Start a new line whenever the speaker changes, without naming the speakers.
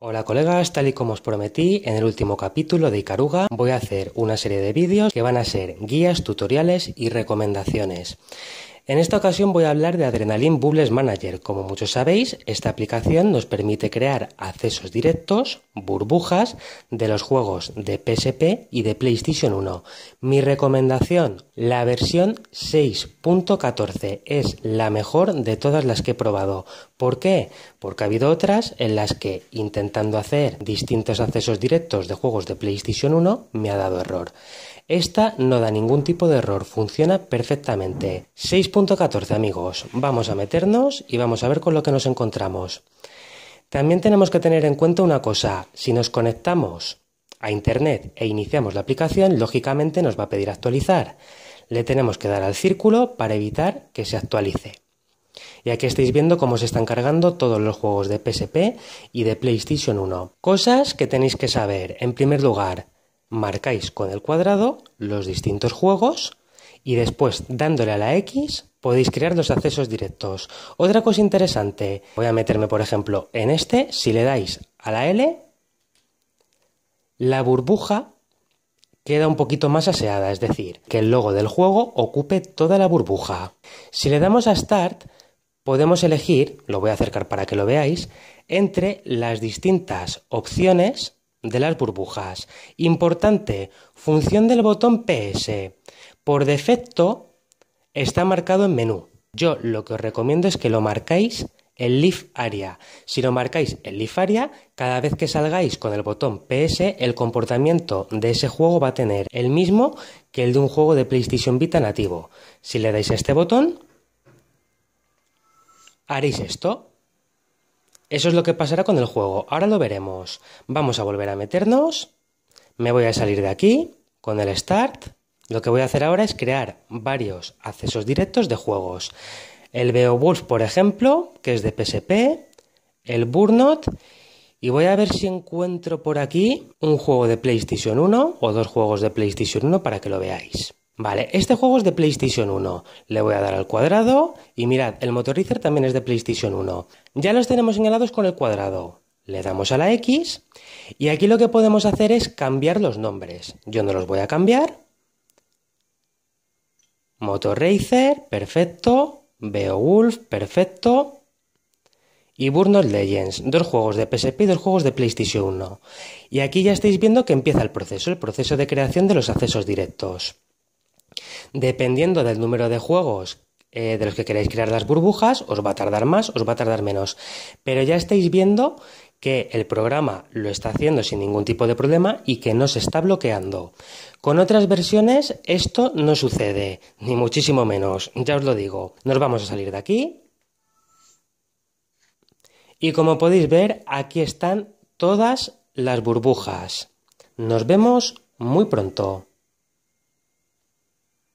Hola colegas, tal y como os prometí en el último capítulo de Icaruga voy a hacer una serie de vídeos que van a ser guías, tutoriales y recomendaciones. En esta ocasión voy a hablar de Adrenaline Bubbles Manager. Como muchos sabéis, esta aplicación nos permite crear accesos directos, burbujas, de los juegos de PSP y de PlayStation 1. Mi recomendación la versión 6.14 es la mejor de todas las que he probado. ¿Por qué? Porque ha habido otras en las que, intentando hacer distintos accesos directos de juegos de PlayStation 1, me ha dado error. Esta no da ningún tipo de error, funciona perfectamente. 6.14 amigos, vamos a meternos y vamos a ver con lo que nos encontramos. También tenemos que tener en cuenta una cosa, si nos conectamos a Internet e iniciamos la aplicación, lógicamente nos va a pedir actualizar le tenemos que dar al círculo para evitar que se actualice. Y aquí estáis viendo cómo se están cargando todos los juegos de PSP y de PlayStation 1. Cosas que tenéis que saber. En primer lugar, marcáis con el cuadrado los distintos juegos y después dándole a la X podéis crear los accesos directos. Otra cosa interesante, voy a meterme por ejemplo en este, si le dais a la L, la burbuja queda un poquito más aseada, es decir, que el logo del juego ocupe toda la burbuja. Si le damos a Start, podemos elegir, lo voy a acercar para que lo veáis, entre las distintas opciones de las burbujas. Importante, función del botón PS. Por defecto está marcado en menú. Yo lo que os recomiendo es que lo marcáis el leaf area. Si lo marcáis el leaf area, cada vez que salgáis con el botón PS, el comportamiento de ese juego va a tener el mismo que el de un juego de PlayStation Vita nativo. Si le dais a este botón, haréis esto. Eso es lo que pasará con el juego. Ahora lo veremos. Vamos a volver a meternos. Me voy a salir de aquí con el Start. Lo que voy a hacer ahora es crear varios accesos directos de juegos. El Beowulf, por ejemplo, que es de PSP, el Burnout, y voy a ver si encuentro por aquí un juego de PlayStation 1 o dos juegos de PlayStation 1 para que lo veáis. Vale, este juego es de PlayStation 1. Le voy a dar al cuadrado y mirad, el Motorracer también es de PlayStation 1. Ya los tenemos señalados con el cuadrado. Le damos a la X y aquí lo que podemos hacer es cambiar los nombres. Yo no los voy a cambiar. Motor perfecto. Beowulf, perfecto. Y Burnout Legends, dos juegos de PSP y dos juegos de PlayStation 1. Y aquí ya estáis viendo que empieza el proceso, el proceso de creación de los accesos directos. Dependiendo del número de juegos eh, de los que queráis crear las burbujas, os va a tardar más, os va a tardar menos. Pero ya estáis viendo que el programa lo está haciendo sin ningún tipo de problema y que no se está bloqueando. Con otras versiones esto no sucede, ni muchísimo menos, ya os lo digo. Nos vamos a salir de aquí. Y como podéis ver, aquí están todas las burbujas. Nos vemos muy pronto.